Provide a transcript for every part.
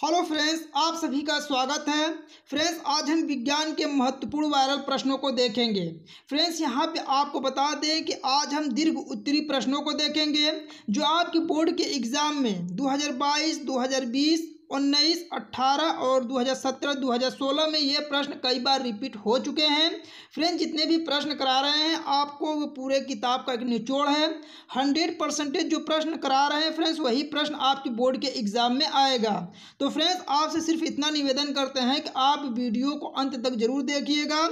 hello friends आप सभी का स्वागत है फ्रेंड्स आज हम विज्ञान के महत्वपूर्ण वायरल प्रश्नों को देखेंगे फ्रेंड्स यहाँ पे आपको बता दें कि आज हम दीर्घ उत्तरी प्रश्नों को देखेंगे जो आपके बोर्ड के एग्ज़ाम में 2022, 2020 उन्नीस अट्ठारह और 2017 2016 में ये प्रश्न कई बार रिपीट हो चुके हैं फ्रेंड जितने भी प्रश्न करा रहे हैं आपको वो पूरे किताब का एक निचोड़ है हंड्रेड परसेंटेज जो प्रश्न करा रहे हैं फ्रेंड्स वही प्रश्न आपके बोर्ड के एग्जाम में आएगा तो फ्रेंड्स आपसे सिर्फ इतना निवेदन करते हैं कि आप वीडियो को अंत तक जरूर देखिएगा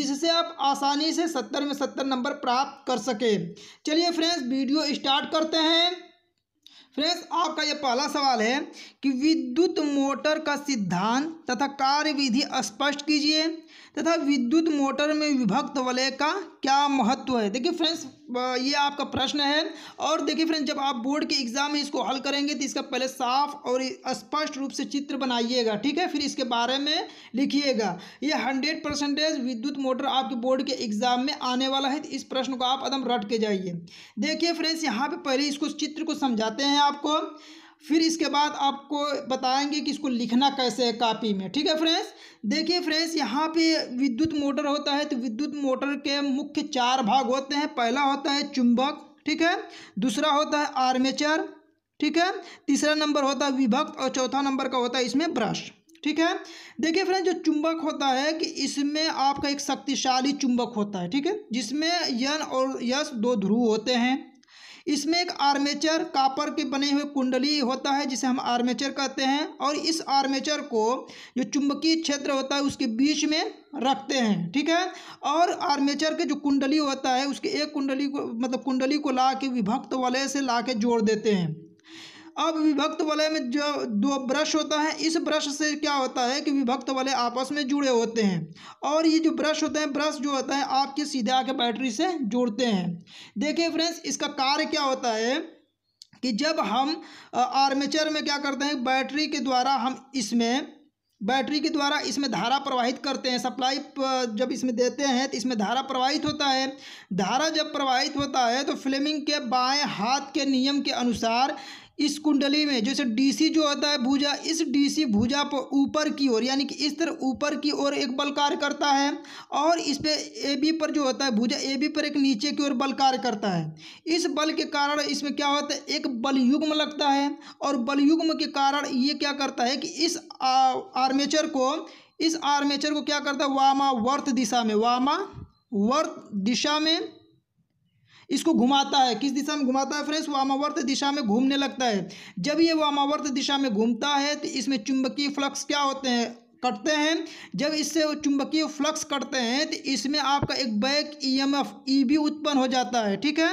जिससे आप आसानी से सत्तर में सत्तर नंबर प्राप्त कर सके चलिए फ्रेंड्स वीडियो स्टार्ट करते हैं फ्रेंड्स आपका यह पहला सवाल है कि विद्युत मोटर का सिद्धांत तथा कार्यविधि स्पष्ट कीजिए तथा विद्युत मोटर में विभक्त वलय का क्या महत्व है देखिए फ्रेंड्स ये आपका प्रश्न है और देखिए फ्रेंड्स जब आप बोर्ड के एग्जाम में इसको हल करेंगे तो इसका पहले साफ और स्पष्ट रूप से चित्र बनाइएगा ठीक है फिर इसके बारे में लिखिएगा ये हंड्रेड परसेंटेज विद्युत मोटर आपके बोर्ड के एग्जाम में आने वाला है तो इस प्रश्न को आप एकदम रट के जाइए देखिए फ्रेंड्स यहाँ पे पहले इसको चित्र को समझाते हैं आपको फिर इसके बाद आपको बताएंगे कि इसको लिखना कैसे है कापी में ठीक है फ्रेंड्स देखिए फ्रेंड्स यहाँ पे विद्युत मोटर होता है तो विद्युत मोटर के मुख्य चार भाग होते हैं पहला होता है चुंबक ठीक है दूसरा होता है आर्मेचर ठीक है तीसरा नंबर होता है विभक्त और चौथा नंबर का होता है इसमें ब्रश ठीक है देखिए फ्रेंड जो चुंबक होता है कि इसमें आपका एक शक्तिशाली चुंबक होता है ठीक है जिसमें यन और यश दो ध्रुव होते हैं इसमें एक आर्मेचर कापर के बने हुए कुंडली होता है जिसे हम आर्मेचर कहते हैं और इस आर्मेचर को जो चुंबकीय क्षेत्र होता है उसके बीच में रखते हैं ठीक है और आर्मेचर के जो कुंडली होता है उसके एक कुंडली को मतलब कुंडली को ला के विभक्त वाले से ला के जोड़ देते हैं अब विभक्त वलय में जो दो ब्रश होता है इस ब्रश से क्या होता है कि विभक्त वलय आपस में जुड़े होते हैं और ये जो ब्रश होते हैं ब्रश जो होता है आपके सीधे आके बैटरी से जुड़ते हैं देखिए फ्रेंड्स इसका कार्य क्या होता है कि जब हम आर्मेचर में क्या करते हैं बैटरी के द्वारा हम इसमें बैटरी के द्वारा इसमें धारा प्रवाहित करते हैं सप्लाई जब इसमें देते हैं तो इसमें धारा प्रवाहित होता है धारा जब प्रवाहित होता है तो फ्लेमिंग के बाएं हाथ के नियम के अनुसार इस कुंडली में जैसे डीसी जो होता है भुजा इस डीसी भुजा पर ऊपर की ओर यानी कि इस तरह ऊपर की ओर एक बल कार्य करता है और इस पे ए बी पर जो होता है भुजा ए बी पर एक नीचे की ओर बल कार्य करता है इस बल के कारण इसमें क्या होता है एक बल युग्म लगता है और बल युग्म के कारण ये क्या करता है कि इस आर्मेचर को इस आर्मेचर को क्या करता है वर्थ दिशा में वामा वर्थ दिशा में इसको घुमाता है किस दिशा में घुमाता है फ्रेंड्स वामावर्त दिशा में घूमने लगता है जब ये वामावर्त दिशा में घूमता है तो इसमें चुंबकीय फ्लक्स क्या होते हैं कटते हैं जब इससे चुंबकीय फ्लक्स कटते हैं तो इसमें आपका एक back EMF e EB e उत्पन्न हो जाता है ठीक है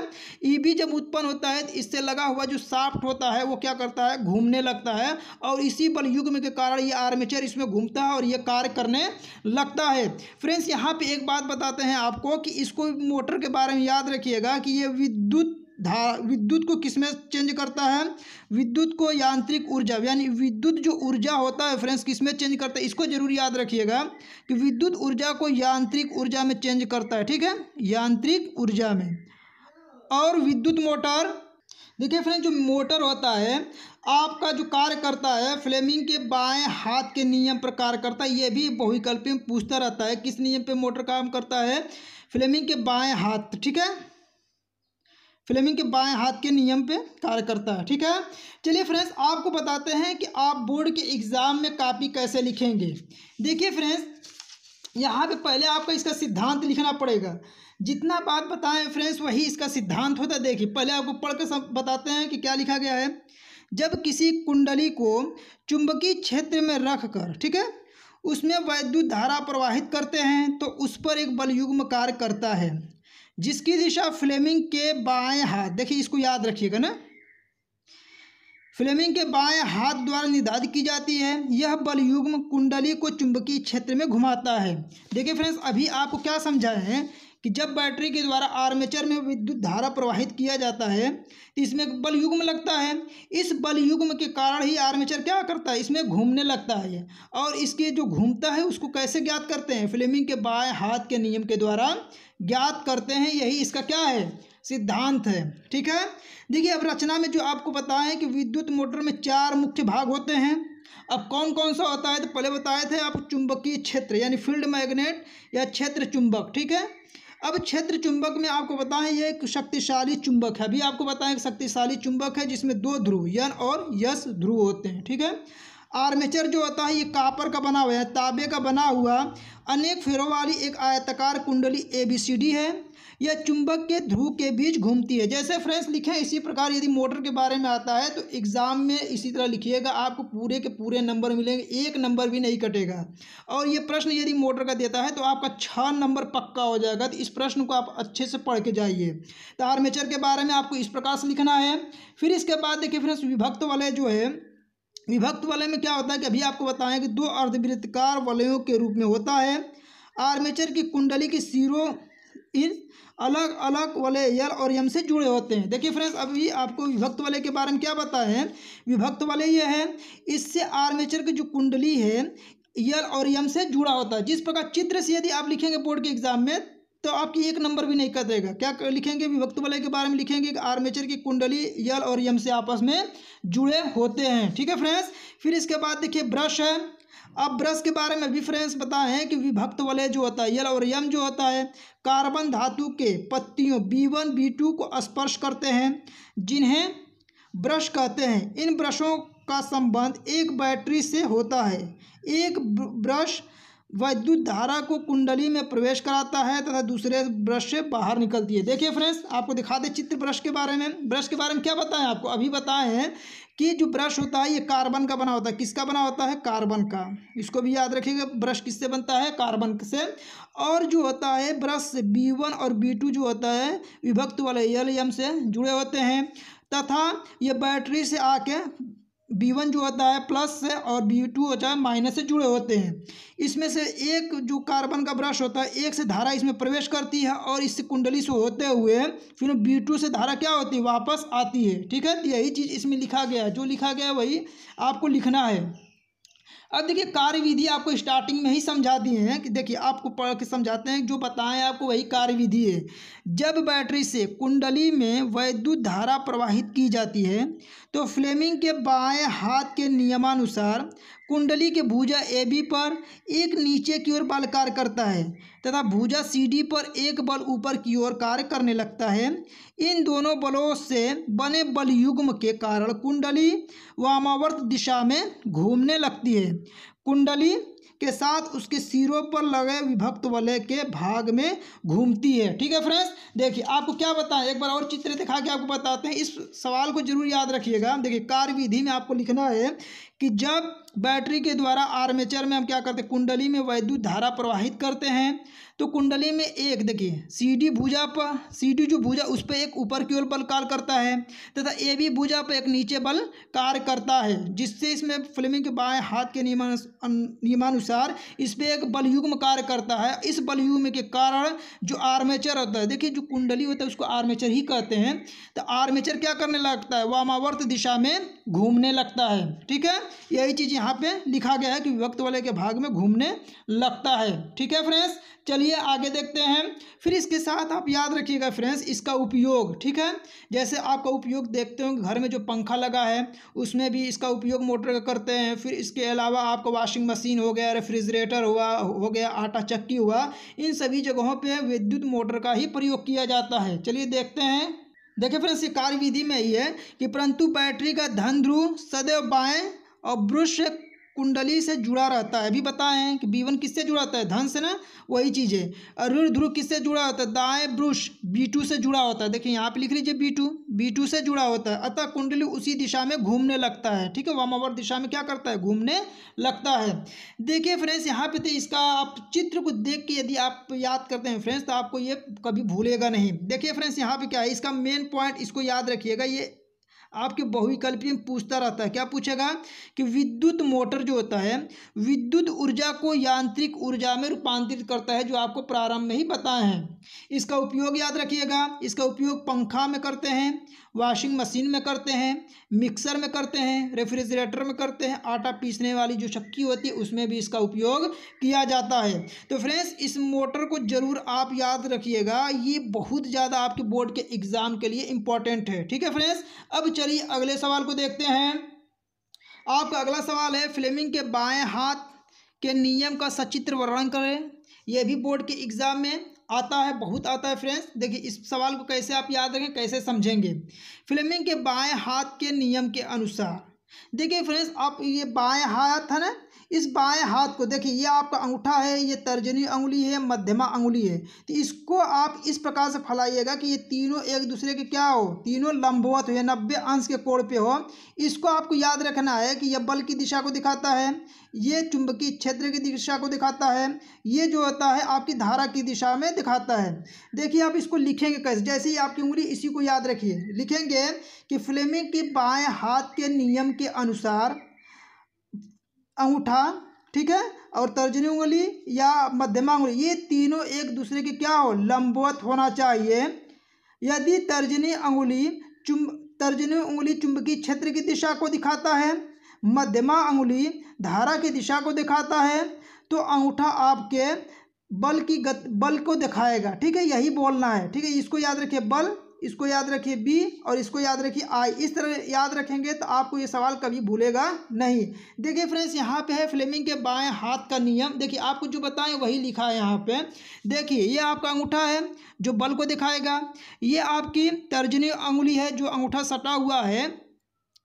ईबी e जब उत्पन्न होता है तो इससे लगा हुआ जो साफ्ट होता है वो क्या करता है घूमने लगता है और इसी बल युग्म के कारण ये आर्मेचर इसमें घूमता है और ये कार्य करने लगता है फ्रेंड्स यहाँ पर एक बात बताते हैं आपको कि इसको मोटर के बारे में याद रखिएगा कि ये विद्युत धा विद्युत को किसमें चेंज करता है विद्युत को यांत्रिक ऊर्जा यानी विद्युत जो ऊर्जा होता है फ्रेंड्स किसमें चेंज करता है इसको जरूर याद रखिएगा कि विद्युत ऊर्जा को यांत्रिक ऊर्जा में चेंज करता है ठीक है यांत्रिक ऊर्जा में और विद्युत मोटर देखिए फ्रेंड जो मोटर होता है आपका जो कार्य करता है फ्लेमिंग के बाएं हाथ के नियम पर कार्य करता है ये भी बहुविकल्पी में पूछता रहता है किस नियम पे मोटर काम करता है फ्लेमिंग के बाएं हाथ ठीक है फ्लेमिंग के बाएं हाथ के नियम पे कार्य करता है ठीक है चलिए फ्रेंड्स आपको बताते हैं कि आप बोर्ड के एग्ज़ाम में कापी कैसे लिखेंगे देखिए फ्रेंड्स यहाँ पे पहले आपको इसका सिद्धांत लिखना पड़ेगा जितना बात बताएं फ्रेंड्स वही इसका सिद्धांत होता है देखिए पहले आपको पढ़ कर बताते हैं कि क्या लिखा गया है जब किसी कुंडली को चुंबकीय क्षेत्र में रख कर ठीक है उसमें वैद्युत धारा प्रवाहित करते हैं तो उस पर एक बलयुग्म कार्य करता है जिसकी दिशा फ्लेमिंग के बाएं हाथ देखिए इसको याद रखिएगा ना फ्लेमिंग के बाएं हाथ द्वारा निर्धारित की जाती है यह बल युग्म कुंडली को चुंबकीय क्षेत्र में घुमाता है देखिए फ्रेंड्स अभी आपको क्या समझा है कि जब बैटरी के द्वारा आर्मेचर में विद्युत धारा प्रवाहित किया जाता है तो इसमें बल युग्म लगता है इस बल युग्म के कारण ही आर्मेचर क्या करता है इसमें घूमने लगता है और इसके जो घूमता है उसको कैसे ज्ञात करते हैं फ्लेमिंग के बाएं हाथ के नियम के द्वारा ज्ञात करते हैं यही इसका क्या है सिद्धांत है ठीक है देखिए अब रचना में जो आपको बताएं कि विद्युत मोटर में चार मुख्य भाग होते हैं अब कौन कौन सा होता है तो पहले बताए थे आप चुंबकीय क्षेत्र यानी फील्ड मैग्नेट या क्षेत्र चुंबक ठीक है अब क्षेत्र चुंबक में आपको बताएं ये एक शक्तिशाली चुंबक है अभी आपको बताएं एक शक्तिशाली चुंबक है जिसमें दो ध्रुव यन और यश ध्रुव होते हैं ठीक है आर्मेचर जो होता है ये कापर का बना हुआ है ताबे का बना हुआ अनेक फेरों वाली एक आयताकार कुंडली ए बी सी डी है यह चुंबक के ध्रुव के बीच घूमती है जैसे फ्रेंड्स लिखे इसी प्रकार यदि मोटर के बारे में आता है तो एग्ज़ाम में इसी तरह लिखिएगा आपको पूरे के पूरे नंबर मिलेंगे एक नंबर भी नहीं कटेगा और ये प्रश्न यदि मोटर का देता है तो आपका छः नंबर पक्का हो जाएगा तो इस प्रश्न को आप अच्छे से पढ़ के जाइए तो आर्मेचर के बारे में आपको इस प्रकार से लिखना है फिर इसके बाद देखिए फ्रेंड्स विभक्त वाले जो है विभक्त वलय में क्या होता है कि अभी आपको बताएं कि दो अर्धवृत्तकार वलयों के रूप में होता है आर्मेचर की कुंडली के सिरों इन अलग अलग वलय यल और यम से जुड़े होते हैं देखिए फ्रेंड्स अभी आपको विभक्त वलय के बारे में क्या बताएं विभक्त वलय यह है इससे आर्मेचर की जो कुंडली है यल और यम से जुड़ा होता है जिस प्रकार चित्र से यदि आप लिखेंगे बोर्ड के एग्जाम में तो आपकी एक नंबर भी नहीं कटेगा क्या लिखेंगे विभक्त वलय के बारे में लिखेंगे कि आर्मेचर की कुंडली यल और यम से आपस में जुड़े होते हैं ठीक है फ्रेंड्स फिर इसके बाद देखिए ब्रश है अब ब्रश के बारे में भी फ्रेंड्स बताएं कि विभक्त वलय जो होता है यल और यम जो होता है कार्बन धातु के पत्तियों बी वन बी टू को स्पर्श करते हैं जिन्हें ब्रश कहते हैं इन ब्रशों का संबंध एक बैटरी से होता है एक ब्रश वैद्युत धारा को कुंडली में प्रवेश कराता है तथा दूसरे ब्रश से बाहर निकलती है देखिए फ्रेंड्स आपको दिखा दे चित्र ब्रश के बारे में ब्रश के बारे में क्या बताएं आपको अभी बताएं हैं कि जो ब्रश होता है ये कार्बन का बना होता है किसका बना होता है कार्बन का इसको भी याद रखिएगा ब्रश किससे बनता है कार्बन से और जो होता है ब्रश बी वन और बी टू जो होता है विभक्त वाले एल एम से जुड़े होते हैं तथा ये बैटरी से आके बी वन जो होता है प्लस से और बी टू होता है माइनस से जुड़े होते हैं इसमें से एक जो कार्बन का ब्रश होता है एक से धारा इसमें प्रवेश करती है और इससे कुंडली से होते हुए फिर बी टू से धारा क्या होती है वापस आती है ठीक है तो यही चीज़ इसमें लिखा गया है जो लिखा गया है वही आपको लिखना है अब देखिए कार्य विधि आपको स्टार्टिंग में ही समझा दिए हैं कि देखिए आपको पढ़ के समझाते हैं जो बताएं आपको वही कार्य विधि है जब बैटरी से कुंडली में वैद्युत धारा प्रवाहित की जाती है तो फ्लेमिंग के बाएं हाथ के नियमानुसार कुंडली के भुजा ए बी पर एक नीचे की ओर बल कार्य करता है तथा भुजा सी डी पर एक बल ऊपर की ओर कार्य करने लगता है इन दोनों बलों से बने बल युग्म के कारण कुंडली वामावर्त दिशा में घूमने लगती है कुंडली के साथ उसके सिरों पर लगे विभक्त वलय के भाग में घूमती है ठीक है फ्रेंड्स देखिए आपको क्या बताएं एक बार और चित्र दिखा के आपको बताते हैं इस सवाल को जरूर याद रखिएगा देखिए कार्य विधि में आपको लिखना है कि जब बैटरी के द्वारा आर्मेचर में हम क्या करते हैं कुंडली में वैद्युत धारा प्रवाहित करते हैं तो कुंडली में एक देखिए सीडी भुजा पर सीडी जो भुजा उस पर एक ऊपर की ओर बल कार्य करता है तथा ए बी भुजा पर एक नीचे बल कार्य करता है जिससे इसमें फ्लेमिंग के बाएं हाथ के नियमानुसार इस पर एक बलयुग्म कार्य करता है इस बलयुग्म के कारण जो आर्मेचर होता है देखिए जो कुंडली होता है उसको आर्मेचर ही कहते हैं तो आर्मेचर क्या करने लगता है वामावर्त दिशा में घूमने लगता है ठीक है यही चीज़ यहाँ पे लिखा गया है कि विभक्त वाले के भाग में घूमने लगता है ठीक है फ्रेंड्स चलिए आगे देखते हैं फिर इसके साथ आप याद रखिएगा फ्रेंड्स इसका उपयोग ठीक है जैसे आपका उपयोग देखते हो घर में जो पंखा लगा है उसमें भी इसका उपयोग मोटर का करते हैं फिर इसके अलावा आपका वॉशिंग मशीन हो गया रेफ्रिजरेटर हुआ हो गया आटा चक्की हुआ इन सभी जगहों पर विद्युत मोटर का ही प्रयोग किया जाता है चलिए देखते हैं देखिए फ्रेंड्स ये कार्य विधि में ही है कि परंतु बैटरी का धन ध्रुव सदैव बाएं और वृक्ष कुंडली से जुड़ा रहता है अभी बताए हैं कि बीवन किससे जुड़ा होता है धन से ना वही चीज़ है और ऋण ध्रुव किससे जुड़ा होता है दाएं ब्रुश बी टू से जुड़ा होता है देखिए यहाँ पे लिख लीजिए बी टू बी टू से जुड़ा होता है अतः कुंडली उसी दिशा में घूमने लगता है ठीक है वामावर दिशा में क्या करता है घूमने लगता है देखिए फ्रेंड्स यहाँ पे तो इसका आप चित्र को देख के यदि आप याद करते हैं फ्रेंड्स तो आपको ये कभी भूलेगा नहीं देखिए फ्रेंड्स यहाँ पर क्या है इसका मेन पॉइंट इसको याद रखिएगा ये आपके बहुविकल्पी में पूछता रहता है क्या पूछेगा कि विद्युत मोटर जो होता है विद्युत ऊर्जा को यांत्रिक ऊर्जा में रूपांतरित करता है जो आपको प्रारंभ में ही बताए हैं इसका उपयोग याद रखिएगा इसका उपयोग पंखा में करते हैं वॉशिंग मशीन में करते हैं मिक्सर में करते हैं रेफ्रिजरेटर में करते हैं आटा पीसने वाली जो चक्की होती है उसमें भी इसका उपयोग किया जाता है तो फ्रेंड्स इस मोटर को ज़रूर आप याद रखिएगा ये बहुत ज़्यादा आपके बोर्ड के एग्ज़ाम के लिए इम्पॉर्टेंट है ठीक है फ्रेंड्स अब चलिए अगले सवाल को देखते हैं आपका अगला सवाल है फ्लेमिंग के बाएं हाथ के नियम का सचित्र वर्णन करें यह भी बोर्ड के एग्ज़ाम में आता है बहुत आता है फ्रेंड्स देखिए इस सवाल को कैसे आप याद रखें कैसे समझेंगे फ्लेमिंग के बाएं हाथ के नियम के अनुसार देखिए फ्रेंड्स आप ये बाएं हाथ है ना इस बाएं हाथ को देखिए ये आपका अंगूठा है ये तर्जनी अंगुली है मध्यमा अंगुली है तो इसको आप इस प्रकार से फैलाइएगा कि ये तीनों एक दूसरे के क्या हो तीनों लंबवत हो या नब्बे अंश के कोण पे हो इसको आपको याद रखना है कि यह बल की दिशा को दिखाता है ये चुंबकीय क्षेत्र की दिशा को दिखाता है ये जो होता है आपकी धारा की दिशा में दिखाता है देखिए आप इसको लिखेंगे कैसे जैसे ही आपकी उंगली इसी को याद रखिए लिखेंगे कि फ्लेमिंग के बाएं हाथ के नियम के अनुसार अंगूठा ठीक है और तर्जनी उंगली या मध्यमा उंगली ये तीनों एक दूसरे के क्या हो लंबवत होना चाहिए यदि तर्जनी उंगली चुम तर्जनी उंगली चुंबकीय क्षेत्र की दिशा को दिखाता है मध्यमा उंगली धारा की दिशा को दिखाता है तो अंगूठा आपके बल की गत बल को दिखाएगा ठीक है यही बोलना है ठीक है इसको याद रखिए बल इसको याद रखिए बी और इसको याद रखिए आई इस तरह याद रखेंगे तो आपको ये सवाल कभी भूलेगा नहीं देखिए फ्रेंड्स यहाँ पे है फ्लेमिंग के बाएं हाथ का नियम देखिए आपको जो बताएं वही लिखा है यहाँ पे देखिए ये आपका अंगूठा है जो बल को दिखाएगा ये आपकी तर्जनी अंगुली है जो अंगूठा सटा हुआ है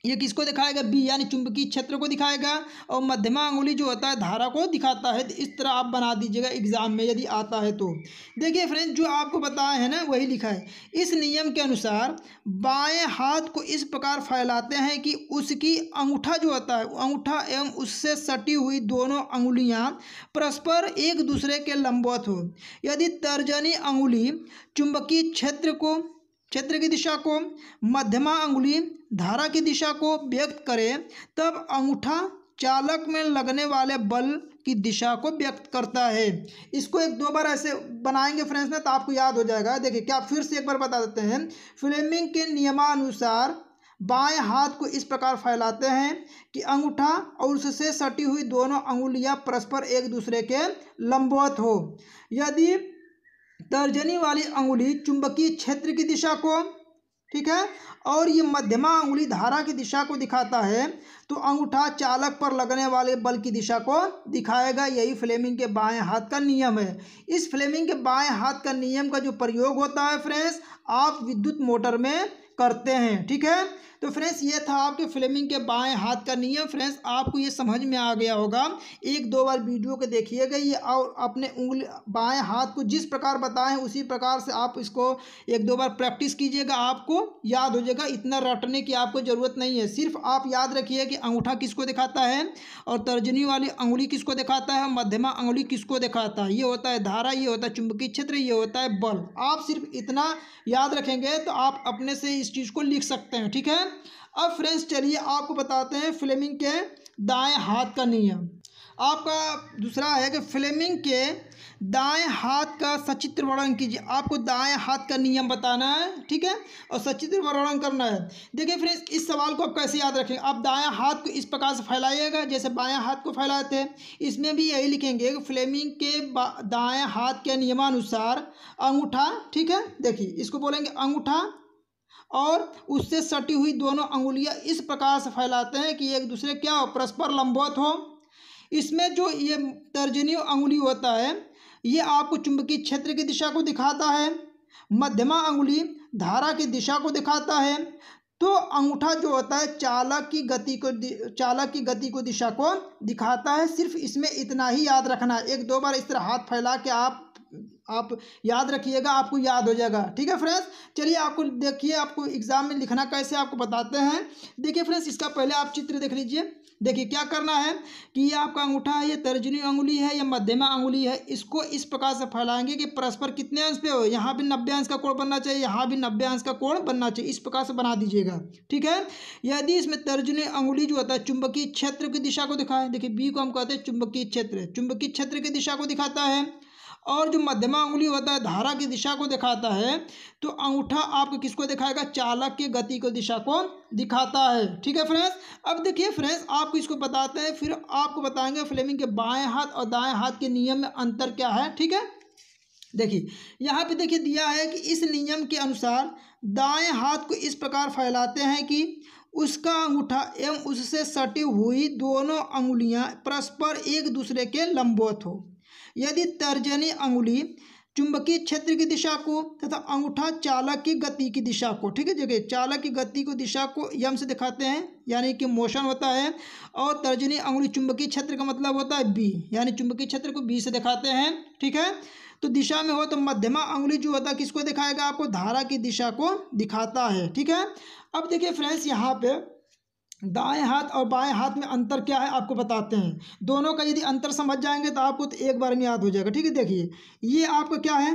ये किसको दिखाएगा बी यानी चुंबकीय क्षेत्र को दिखाएगा और मध्यमा अंगुली जो होता है धारा को दिखाता है तो इस तरह आप बना दीजिएगा एग्जाम में यदि आता है तो देखिए फ्रेंड्स जो आपको बताया है ना वही लिखा है इस नियम के अनुसार बाएं हाथ को इस प्रकार फैलाते हैं कि उसकी अंगूठा जो होता है अंगूठा एवं उससे सटी हुई दोनों अंगुलियाँ परस्पर एक दूसरे के लंबवत हो यदि तर्जनी अंगुली चुंबकीय क्षेत्र को क्षेत्र की दिशा को मध्यमा अंगुली धारा की दिशा को व्यक्त करें तब अंगूठा चालक में लगने वाले बल की दिशा को व्यक्त करता है इसको एक दो बार ऐसे बनाएंगे फ्रेंड्स ना तो आपको याद हो जाएगा देखिए क्या फिर से एक बार बता देते हैं फ्लेमिंग के नियमानुसार बाएं हाथ को इस प्रकार फैलाते हैं कि अंगूठा और उससे सटी हुई दोनों अंगुलियां परस्पर एक दूसरे के लंबवत हो यदि तर्जनी वाली अंगुली चुंबकीय क्षेत्र की दिशा को ठीक है और ये मध्यमा अंगुली धारा की दिशा को दिखाता है तो अंगूठा चालक पर लगने वाले बल की दिशा को दिखाएगा यही फ्लेमिंग के बाएं हाथ का नियम है इस फ्लेमिंग के बाएं हाथ का नियम का जो प्रयोग होता है फ्रेंड्स आप विद्युत मोटर में करते हैं ठीक है तो फ्रेंड्स ये था आपके फ्लेमिंग के बाएं हाथ का नियम फ्रेंड्स आपको ये समझ में आ गया होगा एक दो बार वीडियो को देखिएगा ये और अपने उंगली बाएं हाथ को जिस प्रकार बताएं उसी प्रकार से आप इसको एक दो बार प्रैक्टिस कीजिएगा आपको याद हो जाएगा इतना रटने की आपको ज़रूरत नहीं है सिर्फ आप याद रखिए कि अंगूठा किसको दिखाता है और तर्जनी वाली अंगुली किसको दिखाता है मध्यमा अंगुली किसको दिखाता है ये होता है धारा ये होता है चुंबकीय क्षेत्र ये होता है बल आप सिर्फ इतना याद रखेंगे तो आप अपने से इस चीज़ को लिख सकते हैं ठीक है अब फ्रेंड्स चलिए आपको बताते हैं फ्लेमिंग के दाएं हाथ का नियम आपका दूसरा है कि फ्लेमिंग के दाएं हाथ का सचित्र वर्णन कीजिए आपको दाएं हाथ का नियम बताना है ठीक है और सचित्र वर्णन करना है देखिए फ्रेंड्स इस सवाल को आप कैसे याद रखेंगे आप दाएं हाथ को इस प्रकार से फैलाइएगा जैसे बाएं हाथ को फैलाते हैं इसमें भी यही लिखेंगे कि फ्लेमिंग के दाएं हाथ के नियमानुसार अंगूठा ठीक है देखिए इसको बोलेंगे अंगूठा और उससे सटी हुई दोनों अंगुलियां इस प्रकार से फैलाते हैं कि एक दूसरे क्या हो परस्पर लंबवत हो इसमें जो ये तर्जनीय अंगुली होता है ये आपको चुंबकीय क्षेत्र की दिशा को दिखाता है मध्यमा अंगुली धारा की दिशा को दिखाता है तो अंगूठा जो होता है चालक की गति को चालक की गति को दिशा को दिखाता है सिर्फ इसमें इतना ही याद रखना एक दो बार इस तरह हाथ फैला के आप आप याद रखिएगा आपको याद हो जाएगा ठीक है फ्रेंड्स चलिए आपको देखिए आपको एग्ज़ाम में लिखना कैसे आपको बताते हैं देखिए फ्रेंड्स इसका पहले आप चित्र देख लीजिए देखिए क्या करना है कि ये आपका अंगूठा है ये तर्जनी अंगुली है या मध्यमा अंगुली है इसको इस प्रकार से फैलाएंगे कि परस्पर कितने अंश पे हो यहाँ भी नब्बे अंश का कोण बनना चाहिए यहाँ भी नब्बे अंश का कोण बनना चाहिए इस प्रकार से बना दीजिएगा ठीक है यदि इसमें तर्जनी अंगुली जो होता है चुंबकीय क्षेत्र की दिशा को दिखाए देखिए बी को हम कहते हैं चुंबकीय क्षेत्र चुंबकीय क्षेत्र की दिशा को दिखाता है और जो मध्यमा उंगली होता है धारा की दिशा को दिखाता है तो अंगूठा आपको किसको दिखाएगा चालक की गति को दिशा को दिखाता है ठीक है फ्रेंड्स अब देखिए फ्रेंड्स आपको इसको बताते हैं फिर आपको बताएंगे फ्लेमिंग के बाएं हाथ और दाएं हाथ के नियम में अंतर क्या है ठीक है देखिए यहाँ पे देखिए दिया है कि इस नियम के अनुसार दाएं हाथ को इस प्रकार फैलाते हैं कि उसका अंगूठा एवं उससे सटी हुई दोनों अंगुलियां परस्पर एक दूसरे के लंबवत हो यदि तर्जनी अंगुली चुंबकीय क्षेत्र की दिशा को तथा अंगूठा चालक की गति की दिशा को ठीक है जगह चालक की गति को दिशा को यम से दिखाते हैं यानी कि मोशन होता है और तर्जनी अंगुली चुंबकीय क्षेत्र का मतलब होता है बी यानी चुंबकीय क्षेत्र को बी से दिखाते हैं ठीक है तो दिशा में हो तो मध्यमा अंगुली जो होता है किसको दिखाएगा आपको धारा की दिशा को दिखाता है ठीक है अब देखिए फ्रेंड्स यहाँ पे दाएं हाथ और बाएं हाथ में अंतर क्या है आपको बताते हैं दोनों का यदि अंतर समझ जाएंगे तो आपको तो एक बार में याद हो जाएगा ठीक है देखिए ये आपका क्या है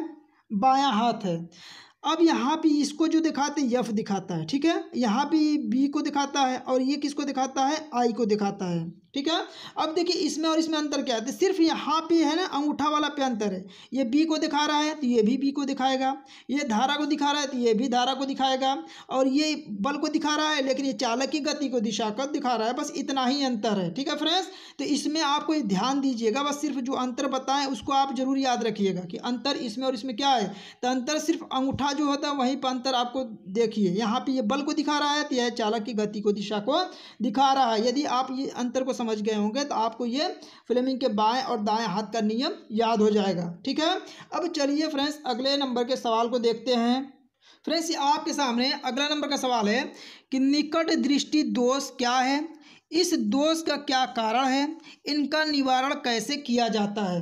बायां हाथ है अब यहाँ पे इसको जो दिखाते हैं यफ दिखाता है ठीक है यहाँ पे बी को दिखाता है और ये किसको दिखाता है आई को दिखाता है ठीक है अब देखिए इसमें और इसमें अंतर क्या है तो सिर्फ यहाँ पे है ना अंगूठा वाला पे अंतर है ये बी को दिखा रहा है तो ये भी बी को दिखाएगा ये धारा को दिखा रहा है तो ये भी धारा को दिखाएगा और ये बल को दिखा रहा है लेकिन ये चालक की गति को दिशा कर दिखा रहा है बस इतना ही अंतर है ठीक है फ्रेंड्स तो इसमें आपको ध्यान दीजिएगा बस सिर्फ जो अंतर बताएं उसको आप जरूर याद रखिएगा कि अंतर इसमें और इसमें क्या है तो अंतर सिर्फ अंगूठा जो होता है वहीं पर अंतर आपको देखिए यहाँ पे ये बल को दिखा रहा है तो यह चालक की गति को दिशा को दिखा रहा है यदि आप ये अंतर को समझ गए होंगे तो आपको ये फ्लेमिंग के बाएं और दाएं हाथ का नियम याद हो जाएगा ठीक है अब चलिए फ्रेंड्स अगले नंबर के सवाल को देखते हैं फ्रेंड्स आपके सामने अगला नंबर का सवाल है कि निकट दृष्टि दोष क्या है इस दोष का क्या कारण है इनका निवारण कैसे किया जाता है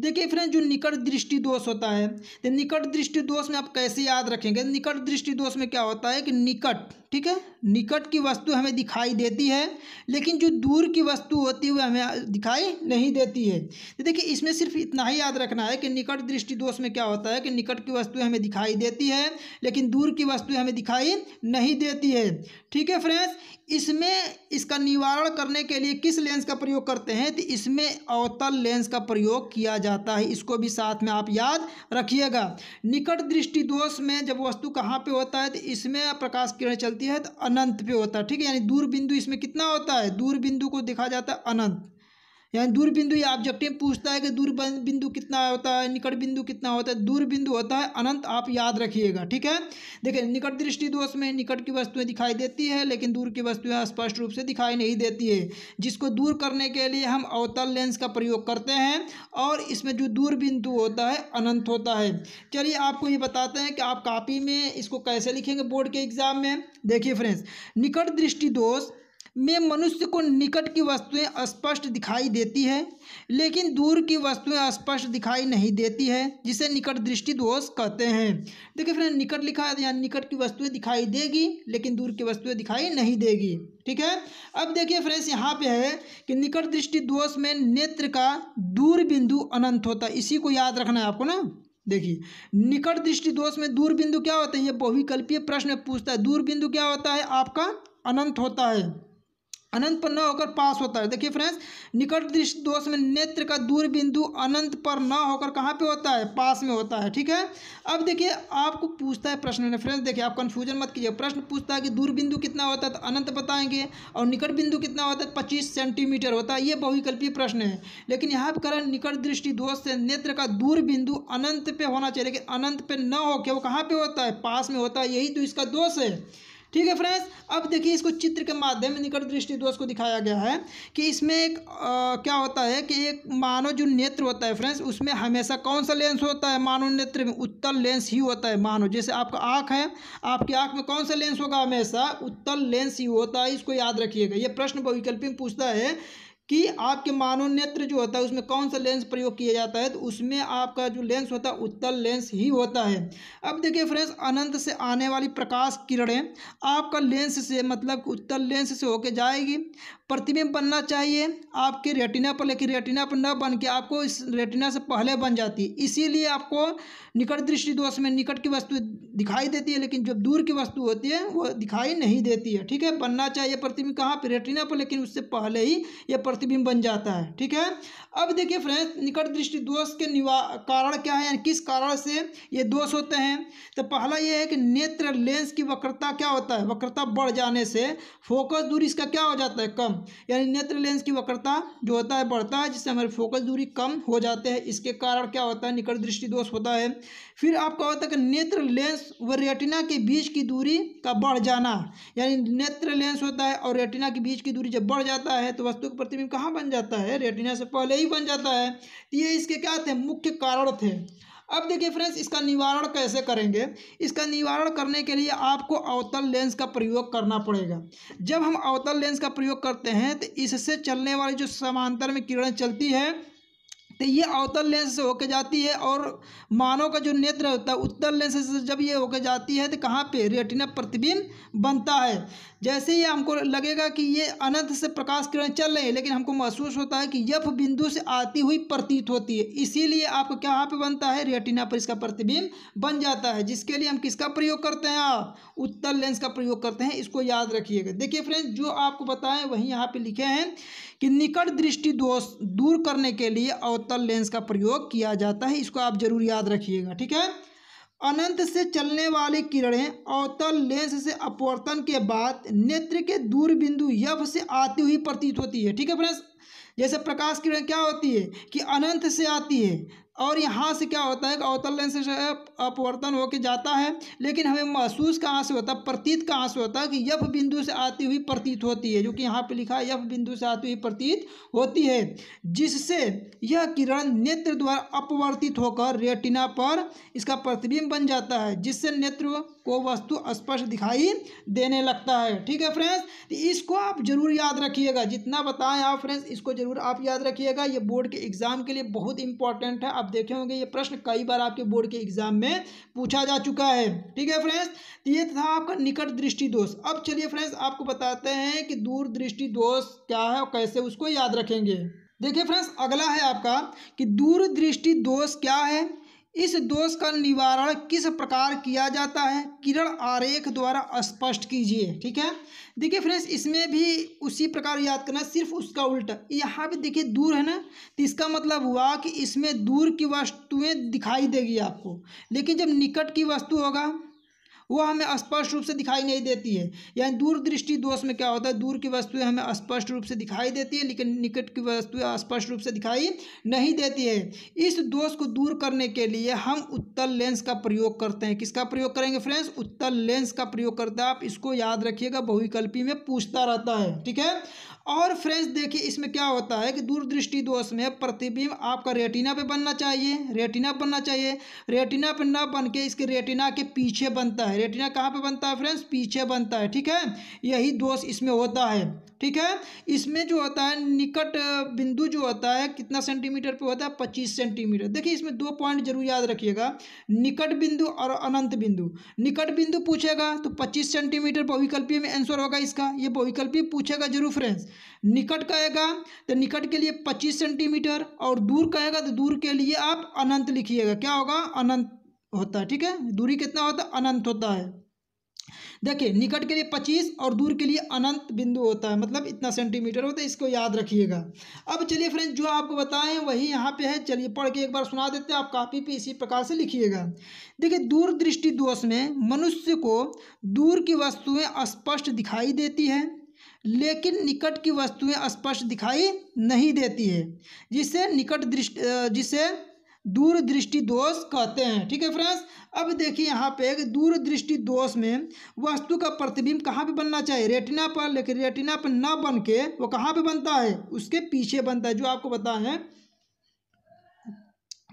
देखिए फ्रेंड जो निकट दृष्टि दोष होता है तो निकट दृष्टि दोष में आप कैसे याद रखेंगे निकट दृष्टि दोष में क्या होता है कि निकट ठीक है निकट की वस्तु हमें दिखाई देती है लेकिन जो दूर की वस्तु होती है वह हमें दिखाई नहीं देती है तो देखिए इसमें सिर्फ इतना ही याद रखना है कि निकट दृष्टि दोष में क्या होता है कि निकट की वस्तु हमें दिखाई देती है लेकिन दूर की वस्तु हमें दिखाई नहीं देती है ठीक है फ्रेंड्स इसमें इसका निवारण करने के लिए किस लेंस का प्रयोग करते हैं तो इसमें अवतल लेंस का प्रयोग किया जाता है इसको भी साथ में आप याद रखिएगा निकट दृष्टि दोष में जब वस्तु कहाँ पर होता है तो इसमें प्रकाश किरण चलती होती है तो अनंत पे होता है ठीक है यानी दूर बिंदु इसमें कितना होता है दूर बिंदु को देखा जाता है अनंत यानी दूर बिंदु या ऑब्जेक्टिव पूछता है कि दूर बिंदु कितना होता है निकट बिंदु कितना होता है दूर बिंदु होता है अनंत आप याद रखिएगा ठीक है देखिए निकट दृष्टि दोष में निकट की वस्तुएं दिखाई देती है लेकिन दूर की वस्तुएं स्पष्ट रूप से दिखाई नहीं देती है जिसको दूर करने के लिए हम अवतल लेंस का प्रयोग करते हैं और इसमें जो दूर बिंदु होता है अनंत होता है चलिए आपको ये बताते हैं कि आप कापी में इसको कैसे लिखेंगे बोर्ड के एग्ज़ाम में देखिए फ्रेंड्स निकट दृष्टि दोष में मनुष्य को निकट की वस्तुएं स्पष्ट दिखाई देती है लेकिन दूर की वस्तुएं स्पष्ट दिखाई नहीं देती है जिसे निकट दृष्टि दोष कहते हैं देखिए फ्रेंड निकट लिखा है यहाँ निकट की वस्तुएं दिखाई देगी लेकिन दूर की वस्तुएं दिखाई नहीं देगी ठीक है अब देखिए फ्रेंड्स यहाँ पे है कि निकट दृष्टि दोष में नेत्र का दूर बिंदु अनंत होता है इसी को याद रखना है आपको ना देखिए निकट दृष्टि दोष में दूर बिंदु क्या होता है ये बहुविकल्पीय प्रश्न पूछता है दूर बिंदु क्या होता है आपका अनंत होता है अनंत पर न होकर पास होता है देखिए फ्रेंड्स निकट दृष्टि दोष में नेत्र का दूर बिंदु अनंत पर न होकर कहाँ पे होता है पास में होता है ठीक है अब देखिए आपको पूछता है प्रश्न ने फ्रेंड्स देखिए आप कन्फ्यूजन मत कीजिए प्रश्न पूछता है कि दूर बिंदु कितना होता है तो अनंत बताएंगे और निकट बिंदु कितना होता है पच्चीस सेंटीमीटर होता है ये बहुविकल्पीय प्रश्न है लेकिन यहाँ पर करें निकट दृष्टि दोष से नेत्र का दूर बिंदु अनंत पे होना चाहिए लेकिन अनंत पे न हो के वो कहाँ पे होता है पास में होता है यही तो इसका दोष है ठीक है फ्रेंड्स अब देखिए इसको चित्र के माध्यम में निकट दृष्टि दोष को दिखाया गया है कि इसमें एक आ, क्या होता है कि एक मानव जो नेत्र होता है फ्रेंड्स उसमें हमेशा कौन सा लेंस होता है मानव नेत्र में उत्तल लेंस ही होता है मानव जैसे आपका आँख है आपकी आँख में कौन सा लेंस होगा हमेशा उत्तल लेंस ही होता है इसको याद रखिएगा ये प्रश्न बहुविकल्पी पूछता है कि आपके मानव नेत्र जो होता है उसमें कौन सा लेंस प्रयोग किया जाता है तो उसमें आपका जो लेंस होता है उत्तल लेंस ही होता है अब देखिए फ्रेंड्स अनंत से आने वाली प्रकाश किरणें आपका लेंस से मतलब उत्तल लेंस से होके जाएगी प्रतिबिंब बनना चाहिए आपके रेटिना पर लेकिन रेटिना पर न बन के आपको इस रेटिना से पहले बन जाती है इसीलिए आपको निकट दृष्टि दोष में निकट की वस्तु दिखाई देती है लेकिन जब दूर की वस्तु होती है वो दिखाई नहीं देती है ठीक है बनना चाहिए प्रतिबिंब कहाँ पर रेटिना पर लेकिन उससे पहले ही यह प्रतिबिंब बन जाता है ठीक है अब देखिए फ्रेंड्स निकट दृष्टि दोष के निवा कारण क्या है यानी किस कारण से ये दोष होते हैं तो पहला ये है कि नेत्र लेंस की वक्रता क्या होता है वक्रता बढ़ जाने से फोकस दूरी इसका क्या हो जाता है कम यानी नेत्र लेंस की वक्रता जो होता है बढ़ता है जिससे हमारी फोकस दूरी कम हो जाते हैं इसके कारण क्या होता है निकट दृष्टि दोष होता है फिर आपका होता है कि नेत्र लेंस व रेटिना के बीच की दूरी का बढ़ जाना यानी नेत्र लेंस होता है और रेटिना के बीच की दूरी जब बढ़ जाता है तो वस्तु के प्रतिबिंब में कहाँ बन जाता है रेटिना से पहले ही बन जाता है तो ये इसके क्या थे मुख्य कारण थे अब देखिए फ्रेंड्स इसका निवारण कैसे करेंगे इसका निवारण करने के लिए आपको अवतल लेंस का प्रयोग करना पड़ेगा जब हम अवतल लेंस का प्रयोग करते हैं तो इससे चलने वाली जो समांतर में किरण चलती है तो ये अवतल लेंस से होके जाती है और मानव का जो नेत्र होता है उत्तल लेंस से जब ये होके जाती है तो कहाँ पे रेटिना प्रतिबिंब बनता है जैसे ही हमको लगेगा कि ये अनंत से प्रकाश किरण चल रही है लेकिन हमको महसूस होता है कि यफ बिंदु से आती हुई प्रतीत होती है इसीलिए आपको कहाँ पर बनता है रेटिना पर इसका प्रतिबिंब बन जाता है जिसके लिए हम किसका प्रयोग करते हैं आप उत्तल लेंस का प्रयोग करते हैं इसको याद रखिएगा देखिए फ्रेंड्स जो आपको बताएं वहीं यहाँ पे लिखे हैं कि निकट दृष्टि दोष दूर करने के लिए अवतल अवतल लेंस का प्रयोग किया जाता है इसको आप जरूर याद रखिएगा ठीक है अनंत से चलने वाली किरणें अवतल लेंस से अपवर्तन के बाद नेत्र के दूर बिंदु यफ से आती हुई प्रतीत होती है ठीक है फ्रेंड्स जैसे प्रकाश किरण क्या होती है कि अनंत से आती है और यहाँ से क्या होता है कि अवतल लेंस से अपवर्तन होके जाता है लेकिन हमें महसूस कहाँ से होता है प्रतीत कहाँ से होता है कि यफ बिंदु से आती हुई प्रतीत होती है जो कि यहाँ पे लिखा है यफ बिंदु से आती हुई प्रतीत होती है जिससे यह किरण नेत्र द्वारा अपवर्तित होकर रेटिना पर इसका प्रतिबिंब बन जाता है जिससे नेत्र वो वस्तु स्पष्ट दिखाई देने लगता है ठीक है फ्रेंड्स तो इसको आप जरूर याद रखिएगा जितना बताएं आप फ्रेंड्स इसको जरूर आप याद रखिएगा ये बोर्ड के एग्जाम के लिए बहुत इंपॉर्टेंट है आप देखे होंगे ये प्रश्न कई बार आपके बोर्ड के एग्जाम में पूछा जा चुका है ठीक है फ्रेंड्स तो ये था आपका निकट दृष्टि दोष अब चलिए फ्रेंड्स आपको बताते हैं कि दूर दृष्टि दोष क्या है और कैसे उसको याद रखेंगे देखिए फ्रेंड्स अगला है आपका कि दूरदृष्टि दोष क्या है इस दोष का निवारण किस प्रकार किया जाता है किरण आरेख द्वारा स्पष्ट कीजिए ठीक है देखिए फ्रेंड्स इसमें भी उसी प्रकार याद करना सिर्फ उसका उल्टा यहाँ भी देखिए दूर है ना तो इसका मतलब हुआ कि इसमें दूर की वस्तुएं दिखाई देगी आपको लेकिन जब निकट की वस्तु होगा वह हमें स्पष्ट रूप से दिखाई नहीं देती है यानी दूरदृष्टि दोष में क्या होता है दूर की वस्तुएं हमें स्पष्ट रूप से दिखाई देती है लेकिन निकट की वस्तुएं स्पष्ट रूप से दिखाई नहीं देती है इस दोष को दूर करने के लिए हम उत्तल लेंस का प्रयोग करते हैं किसका प्रयोग करेंगे फ्रेंड्स उत्तल लेंस का प्रयोग करते हैं आप इसको याद रखिएगा बहुविकल्पी में पूछता रहता है ठीक है और फ्रेंड्स देखिए इसमें क्या होता है कि दूरदृष्टि दोष में प्रतिबिंब आपका रेटिना पे बनना चाहिए रेटिना बनना चाहिए रेटिना पे ना बन के इसके रेटिना के पीछे बनता है रेटिना कहाँ पे बनता है फ्रेंड्स पीछे बनता है ठीक है यही दोष इसमें होता है ठीक है इसमें जो होता है निकट बिंदु जो होता है कितना सेंटीमीटर पे होता है पच्चीस सेंटीमीटर देखिए इसमें दो पॉइंट जरूर याद रखिएगा निकट बिंदु और अनंत बिंदु निकट बिंदु पूछेगा तो पच्चीस सेंटीमीटर बहुविकल्पीय में आंसर होगा इसका ये बहुविकल्पीय पूछेगा जरूर फ्रेंड्स निकट कहेगा तो निकट के लिए पच्चीस सेंटीमीटर और दूर कहेगा तो दूर के लिए आप अनंत लिखिएगा क्या होगा अनंत होता है ठीक है दूरी कितना होता है अनंत होता है देखिए निकट के लिए पच्चीस और दूर के लिए अनंत बिंदु होता है मतलब इतना सेंटीमीटर होता है इसको याद रखिएगा अब चलिए फ्रेंड्स जो आपको बताएं वही यहाँ पे है चलिए पढ़ के एक बार सुना देते हैं आप कापी पे इसी प्रकार से लिखिएगा देखिए दूरदृष्टि दोष में मनुष्य को दूर की वस्तुएँ स्पष्ट दिखाई देती है लेकिन निकट की वस्तुएं स्पष्ट दिखाई नहीं देती है जिसे निकट दृष्टि जिसे दूरदृष्टि दोष कहते हैं ठीक है फ्रेंड्स अब देखिए यहाँ पे दूरदृष्टि दोष में वस्तु का प्रतिबिंब कहाँ पे बनना चाहिए रेटिना पर लेकिन रेटिना पर ना बन के वो कहाँ पे बनता है उसके पीछे बनता है जो आपको बताएं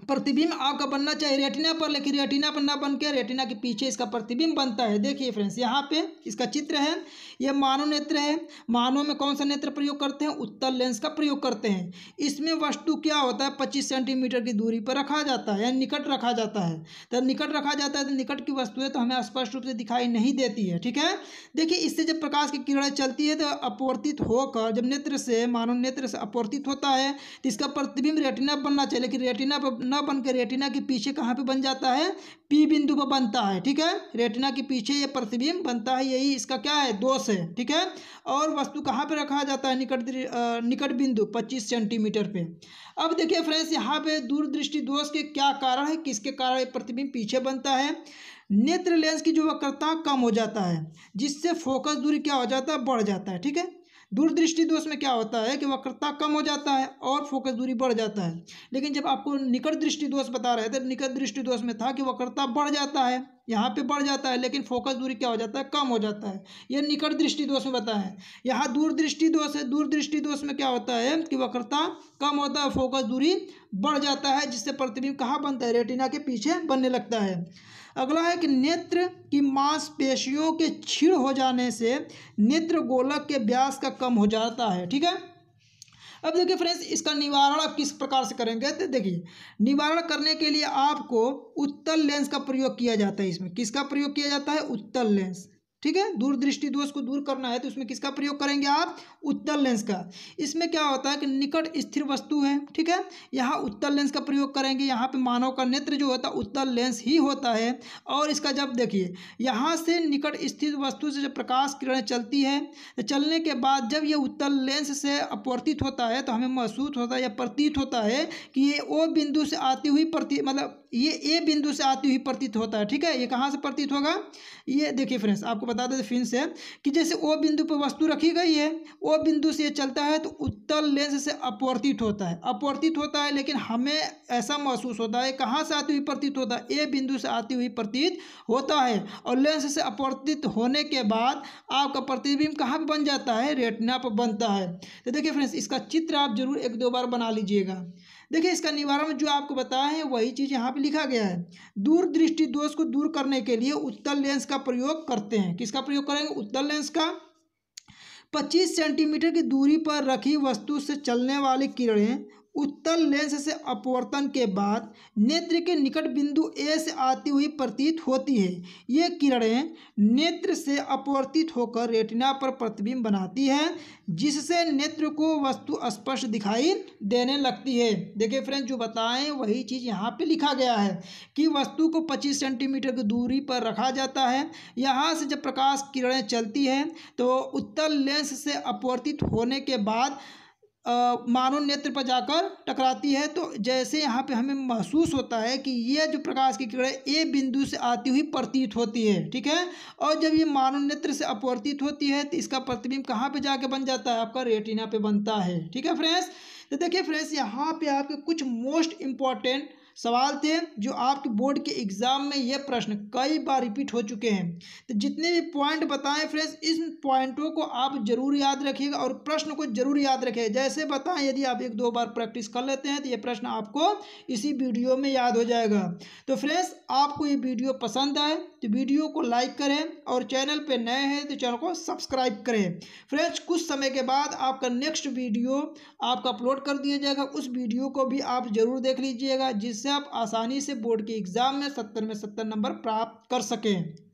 प्रतिबिंब आपका बनना चाहिए रेटिना पर लेकिन रेटिना पर ना बन के रेटिना के पीछे इसका प्रतिबिंब बनता है देखिए फ्रेंड्स यहाँ पे इसका चित्र है यह मानव नेत्र है मानव में कौन सा नेत्र प्रयोग करते हैं उत्तर लेंस का प्रयोग करते हैं इसमें वस्तु क्या होता है पच्चीस सेंटीमीटर की दूरी पर रखा जाता है या निकट रखा जाता है तो निकट रखा जाता है तो निकट की वस्तुएं तो हमें स्पष्ट रूप से दिखाई नहीं देती है ठीक है देखिए इससे जब प्रकाश की किरणें चलती है तो अपवर्तित होकर जब नेत्र से मानव नेत्र से अपवर्तित होता है तो इसका प्रतिबिंब रेटिना बनना चाहिए लेकिन रेटिना पर रेटिना बन के रेटिना के पीछे कहाँ पे बन जाता है पी बिंदु पर बनता है ठीक है रेटिना के पीछे ये प्रतिबिंब बनता है यही इसका क्या है दोष है ठीक है और वस्तु कहाँ पे रखा जाता है निकट निकट बिंदु पच्चीस सेंटीमीटर पे अब देखिए फ्रेंड्स यहाँ पे दूरदृष्टि दोष के क्या कारण है किसके कारण ये प्रतिबिंब पीछे बनता है नेत्र लेंस की जो वक्रता कम हो जाता है जिससे फोकस दूरी क्या हो जाता है बढ़ जाता है ठीक है दूरदृष्टि दोष में क्या होता है कि वक्रता कम हो जाता है और फोकस दूरी बढ़ जाता है लेकिन जब आपको निकट दृष्टि दोष बता रहे थे तो निकट दृष्टि दोष में था कि वक्रता बढ़ जाता है यहाँ पे बढ़ जाता है लेकिन फोकस दूरी क्या हो जाता है कम हो जाता है यह निकट दृष्टि दोष में बताएं यहाँ दूरदृष्टि दोष है दूरदृष्टि दोष में क्या होता है कि वक्रता कम होता है फोकस दूरी बढ़ जाता है जिससे प्रतिबिंब कहाँ बनता है रेटिना के पीछे बनने लगता है अगला है कि नेत्र की मांसपेशियों के छिड़ हो जाने से नेत्र गोलक के व्यास का कम हो जाता है ठीक है अब देखिए फ्रेंड्स इसका निवारण आप किस प्रकार से करेंगे तो देखिए निवारण करने के लिए आपको उत्तल लेंस का प्रयोग किया जाता है इसमें किसका प्रयोग किया जाता है उत्तल लेंस ठीक है दूरदृष्टि दोष को दूर करना है तो उसमें किसका प्रयोग करेंगे आप उत्तल लेंस का इसमें क्या होता है कि निकट स्थिर वस्तु है ठीक है यहाँ उत्तल लेंस का प्रयोग करेंगे यहाँ पे मानव का नेत्र जो होता है उत्तल लेंस ही होता है और इसका जब देखिए यहाँ से निकट स्थित वस्तु से जब प्रकाश किरण चलती है तो चलने के बाद जब ये उत्तल लेंस से अपवर्तित होता है तो हमें महसूस होता है या प्रतीत होता है कि ये ओ बिंदु से आती हुई प्रतीत मतलब ये ए बिंदु से आती हुई प्रतीत होता है ठीक है ये कहाँ से प्रतीत होगा ये देखिए फ्रेंड्स आपको बता देते फिन से कि जैसे ओ बिंदु पर वस्तु रखी गई है ओ बिंदु से ये चलता है तो उत्तल लेंस से अपवर्तित होता है अपवर्तित होता है लेकिन हमें ऐसा महसूस होता है कहाँ से आती हुई प्रतीत होता है ए बिंदु से आती हुई प्रतीत होता है और लेंस से अपवर्तित होने के बाद आपका प्रतिबिंब कहाँ बन जाता है रेटना पर बनता है तो देखिए फ्रेंड्स इसका चित्र आप जरूर एक दो बार बना लीजिएगा देखिए इसका निवारण जो आपको बताया है वही चीज़ यहाँ पे लिखा गया है दूरदृष्टि दोष को दूर करने के लिए उत्तल लेंस का प्रयोग करते हैं किसका प्रयोग करेंगे उत्तल लेंस का पच्चीस सेंटीमीटर की दूरी पर रखी वस्तु से चलने वाली किरणें उत्तल लेंस से अपवर्तन के बाद नेत्र के निकट बिंदु ए से आती हुई प्रतीत होती है ये किरणें नेत्र से अपवर्तित होकर रेटिना पर प्रतिबिंब बनाती है जिससे नेत्र को वस्तु स्पष्ट दिखाई देने लगती है देखिए फ्रेंड्स जो बताएं वही चीज़ यहाँ पे लिखा गया है कि वस्तु को 25 सेंटीमीटर की दूरी पर रखा जाता है यहाँ से जब प्रकाश किरणें चलती हैं तो उत्तल लेंस से अपवर्तित होने के बाद मानव नेत्र पर जाकर टकराती है तो जैसे यहाँ पे हमें महसूस होता है कि यह जो प्रकाश की किरण ए बिंदु से आती हुई प्रतीत होती है ठीक है और जब ये मानव नेत्र से अपवर्तित होती है तो इसका प्रतिबिंब कहाँ पे जाके बन जाता है आपका रेटिना पे बनता है ठीक है फ्रेंड्स तो देखिए फ्रेंड्स यहाँ पे आपके कुछ मोस्ट इम्पॉर्टेंट सवाल थे जो आपके बोर्ड के एग्ज़ाम में यह प्रश्न कई बार रिपीट हो चुके हैं तो जितने भी पॉइंट बताएं फ्रेंड्स इन पॉइंटों को आप जरूर याद रखिएगा और प्रश्न को जरूर याद रखिएगा जैसे बताएं यदि आप एक दो बार प्रैक्टिस कर लेते हैं तो ये प्रश्न आपको इसी वीडियो में याद हो जाएगा तो फ्रेंड्स आपको ये वीडियो पसंद आए तो वीडियो को लाइक करें और चैनल पर नए हैं तो चैनल को सब्सक्राइब करें फ्रेंड्स कुछ समय के बाद आपका नेक्स्ट वीडियो आपका अपलोड कर दिया जाएगा उस वीडियो को भी आप जरूर देख लीजिएगा जिससे आप आसानी से बोर्ड के एग्ज़ाम में सत्तर में सत्तर नंबर प्राप्त कर सकें